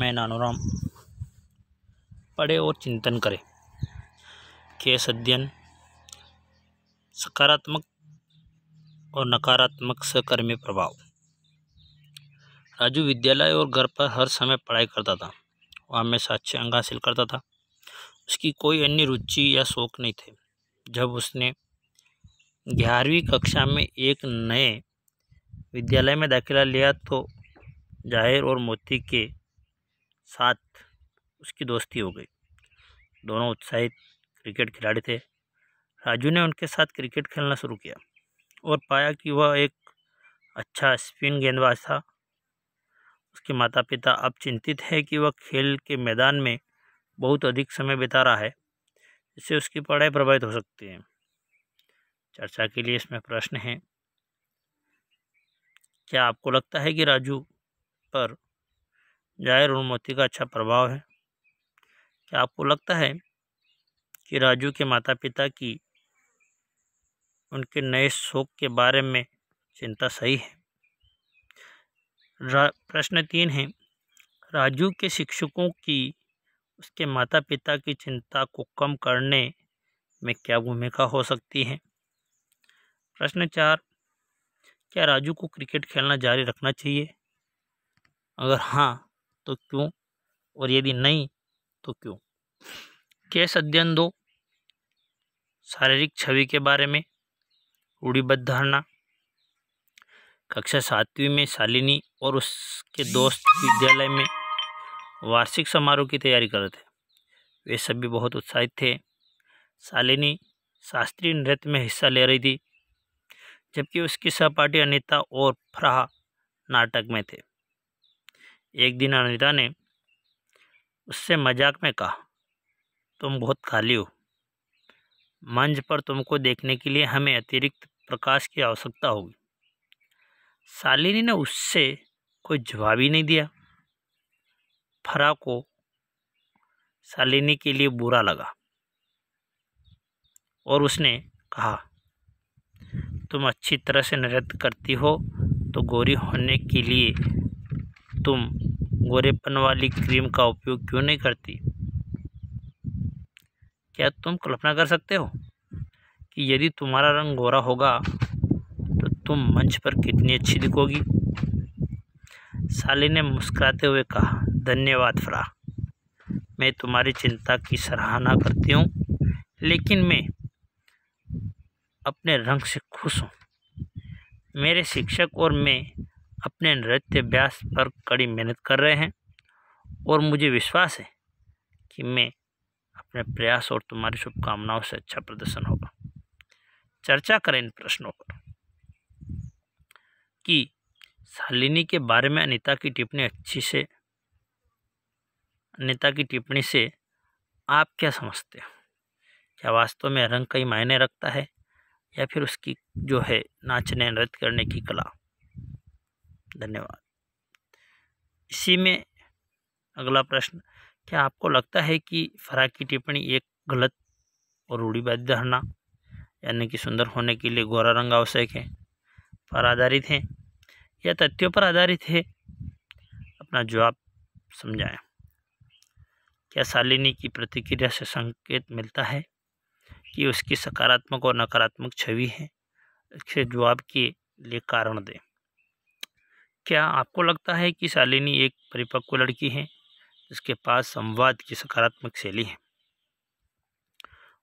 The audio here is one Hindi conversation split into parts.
मैं नानूराम पढ़े और चिंतन करें केस अध्ययन सकारात्मक और नकारात्मक सहकर्मी प्रभाव राजू विद्यालय और घर पर हर समय पढ़ाई करता था वह हमेशा अच्छे अंक हासिल करता था उसकी कोई अन्य रुचि या शौक नहीं थे जब उसने ग्यारहवीं कक्षा में एक नए विद्यालय में दाखिला लिया तो जाहिर और मोती के साथ उसकी दोस्ती हो गई दोनों उत्साहित क्रिकेट खिलाड़ी थे राजू ने उनके साथ क्रिकेट खेलना शुरू किया और पाया कि वह एक अच्छा स्पिन गेंदबाज था उसके माता पिता अब चिंतित है कि वह खेल के मैदान में बहुत अधिक समय बिता रहा है इससे उसकी पढ़ाई प्रभावित हो सकती है चर्चा के लिए इसमें प्रश्न है क्या आपको लगता है कि राजू पर जाहिर और मोती का अच्छा प्रभाव है क्या आपको लगता है कि राजू के माता पिता की उनके नए शोक के बारे में चिंता सही है प्रश्न तीन है राजू के शिक्षकों की उसके माता पिता की चिंता को कम करने में क्या भूमिका हो सकती है प्रश्न चार क्या राजू को क्रिकेट खेलना जारी रखना चाहिए अगर हाँ तो क्यों और यदि नहीं तो क्यों केस अध्ययन दो शारीरिक छवि के बारे में रूढ़िबद्ध धारणा कक्षा सातवीं में शालिनी और उसके दोस्त विद्यालय में वार्षिक समारोह की तैयारी कर रहे थे वे सभी बहुत उत्साहित थे शालिनी शास्त्रीय नृत्य में हिस्सा ले रही थी जबकि उसकी सहपाठी अनिता और फ्राह नाटक में थे एक दिन अनिता ने उससे मजाक में कहा तुम बहुत खाली हो मंच पर तुमको देखने के लिए हमें अतिरिक्त प्रकाश की आवश्यकता होगी शालिनी ने उससे कोई जवाब ही नहीं दिया फरा को सालिनी के लिए बुरा लगा और उसने कहा तुम अच्छी तरह से नृत्य करती हो तो गोरी होने के लिए तुम गोरेपन वाली क्रीम का उपयोग क्यों नहीं करती क्या तुम कल्पना कर सकते हो कि यदि तुम्हारा रंग गोरा होगा तो तुम मंच पर कितनी अच्छी दिखोगी साली ने मुस्कुराते हुए कहा धन्यवाद फ्रा मैं तुम्हारी चिंता की सराहना करती हूँ लेकिन मैं अपने रंग से खुश हूँ मेरे शिक्षक और मैं अपने नृत्य अभ्यास पर कड़ी मेहनत कर रहे हैं और मुझे विश्वास है कि मैं अपने प्रयास और तुम्हारी शुभकामनाओं से अच्छा प्रदर्शन होगा चर्चा करें इन प्रश्नों पर कि शालिनी के बारे में अनिता की टिप्पणी अच्छी से अनिता की टिप्पणी से आप क्या समझते हो क्या वास्तव में रंग कई मायने रखता है या फिर उसकी जो है नाचने नृत्य करने की कला धन्यवाद इसी में अगला प्रश्न क्या आपको लगता है कि फराक की टिप्पणी एक गलत और रूढ़ीवादी धारणा यानी कि सुंदर होने के लिए गोरा रंग आवश्यक है पर आधारित है या तथ्यों पर आधारित है अपना जवाब समझाएं क्या शालिनी की प्रतिक्रिया से संकेत मिलता है कि उसकी सकारात्मक और नकारात्मक छवि है इसके जवाब के लिए कारण दें क्या आपको लगता है कि शालिनी एक परिपक्व लड़की है जिसके पास संवाद की सकारात्मक शैली है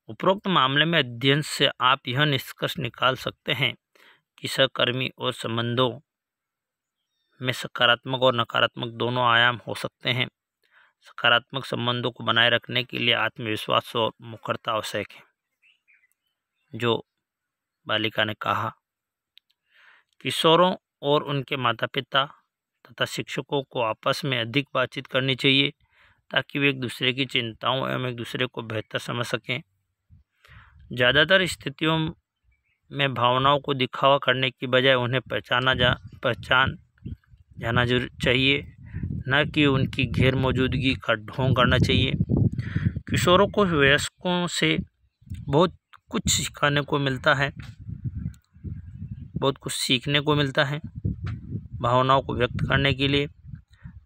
उपरोक्त मामले में अध्ययन से आप यह निष्कर्ष निकाल सकते हैं कि सहकर्मी और संबंधों में सकारात्मक और नकारात्मक दोनों आयाम हो सकते हैं सकारात्मक संबंधों को बनाए रखने के लिए आत्मविश्वास और मुखरता आवश्यक है जो बालिका ने कहा किशोरों और उनके माता पिता तथा शिक्षकों को आपस में अधिक बातचीत करनी चाहिए ताकि वे एक दूसरे की चिंताओं एवं एक दूसरे को बेहतर समझ सकें ज़्यादातर स्थितियों में भावनाओं को दिखावा करने की बजाय उन्हें पहचाना जा पहचान जाना जरूर चाहिए न कि उनकी गैर मौजूदगी का ढोंग करना चाहिए किशोरों को वयस्कों से बहुत कुछ सिखाने को मिलता है बहुत कुछ सीखने को मिलता है भावनाओं को व्यक्त करने के लिए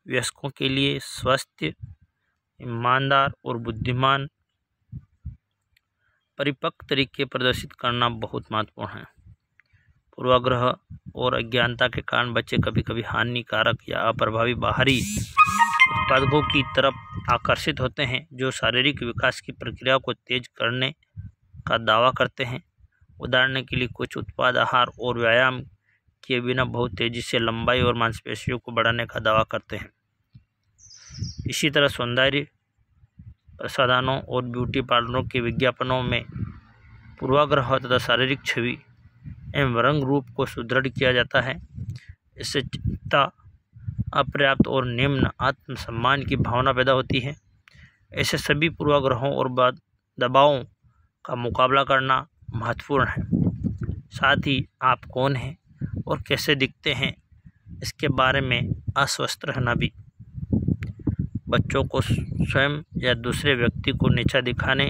व्यस्कों के लिए स्वस्थ ईमानदार और बुद्धिमान परिपक्व तरीके प्रदर्शित करना बहुत महत्वपूर्ण है पूर्वाग्रह और अज्ञानता के कारण बच्चे कभी कभी हानिकारक या अप्रभावी बाहरी उत्पादकों की तरफ आकर्षित होते हैं जो शारीरिक विकास की प्रक्रिया को तेज करने का दावा करते हैं उदाहरण के लिए कुछ उत्पाद आहार और व्यायाम किए बिना बहुत तेज़ी से लंबाई और मांसपेशियों को बढ़ाने का दावा करते हैं इसी तरह सौंदर्य प्रसाधनों और ब्यूटी पार्लरों के विज्ञापनों में पूर्वाग्रह तथा शारीरिक छवि एवं रंग रूप को सुदृढ़ किया जाता है इससे चिंता अपर्याप्त और निम्न आत्मसम्मान की भावना पैदा होती है ऐसे सभी पूर्वाग्रहों और दबावों का मुकाबला करना महत्वपूर्ण है साथ ही आप कौन हैं और कैसे दिखते हैं इसके बारे में अस्वस्थ रहना भी बच्चों को स्वयं या दूसरे व्यक्ति को नीचा दिखाने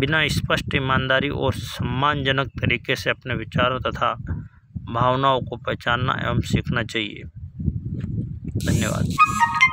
बिना स्पष्ट ईमानदारी और सम्मानजनक तरीके से अपने विचारों तथा भावनाओं को पहचानना एवं सीखना चाहिए धन्यवाद